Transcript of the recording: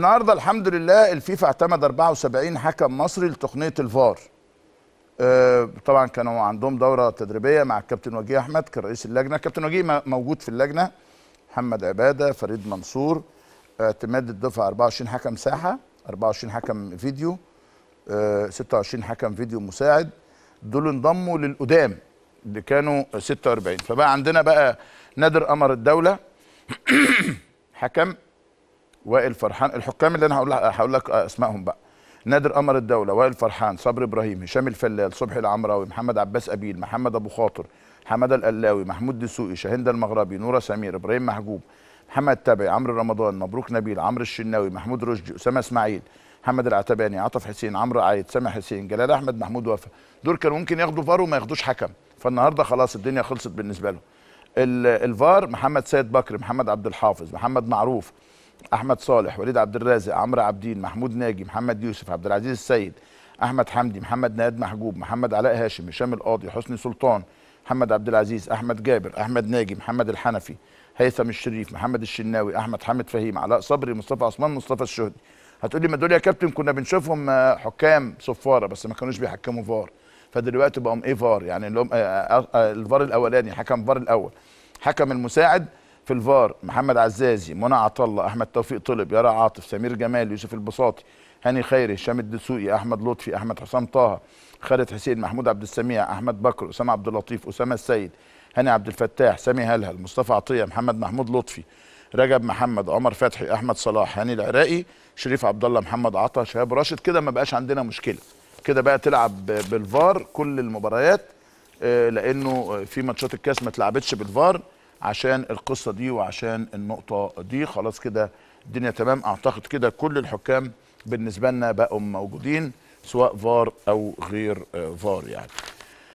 النهارده الحمد لله الفيفا اعتمد 74 حكم مصري لتقنيه الفار. آه، طبعا كانوا عندهم دوره تدريبيه مع الكابتن وجيه احمد كان رئيس اللجنه، الكابتن وجيه موجود في اللجنه محمد عباده، فريد منصور، آه، اعتماد الدفعه 24 حكم ساحه، 24 حكم فيديو، 26 آه، حكم فيديو مساعد، دول انضموا للقدام اللي كانوا 46، فبقى عندنا بقى نادر قمر الدوله حكم وائل فرحان الحكام اللي انا هقول هقول لك اسمائهم بقى نادر قمر الدوله وائل فرحان صبري ابراهيم هشام الفلال صبحي العمراوي محمد عباس ابيل محمد ابو خاطر حماده القلاوي محمود دسوقي شاهندة المغربي نوره سمير ابراهيم محجوب محمد تبعي عمرو رمضان مبروك نبيل عمرو الشناوي محمود رشدي اسامه اسماعيل محمد العتباني عطف حسين عمرو عايد سامح حسين جلال احمد محمود وفا دول كانوا ممكن ياخدوا فار وما ياخدوش حكم فالنهارده خلاص الدنيا خلصت بالنسبه لهم الفار محمد سيد بكر محمد عبد الحافظ محمد معروف احمد صالح وليد عبد الرازق عمرو عبدين محمود ناجي محمد يوسف عبد العزيز السيد احمد حمدي محمد نهاد محجوب محمد علاء هاشم هشام القاضي حسني سلطان محمد عبد العزيز احمد جابر احمد ناجي محمد الحنفي هيثم الشريف محمد الشناوي احمد حامد فهيم علاء صبري مصطفى عثمان مصطفى الشهدي هتقولي ما دول يا كابتن كنا بنشوفهم آه، حكام صفاره بس ما كانوش بيحكموا فار فدلوقتي بقوا ايه فار يعني آه، آه، الفار الاولاني حكم فار الاول حكم المساعد في الفار محمد عزازي منى عطله احمد توفيق طلب يارا عاطف سمير جمال يوسف البساطي هاني خيري هشام الدسوقي احمد لطفي احمد حسام طه خالد حسين محمود عبد السميع احمد بكر اسامه عبد اللطيف اسامه السيد هاني عبد الفتاح سامي هلهل مصطفى عطيه محمد محمود لطفي رجب محمد عمر فتحي احمد صلاح هاني العراقي شريف عبد الله محمد عطا شهاب راشد كده ما بقاش عندنا مشكله كده بقى تلعب بالفار كل المباريات آه، لانه في ماتشات الكاس ما تلعبتش بالفار عشان القصه دي وعشان النقطه دي خلاص كده الدنيا تمام اعتقد كده كل الحكام بالنسبه لنا بقوا موجودين سواء فار او غير آه، فار يعني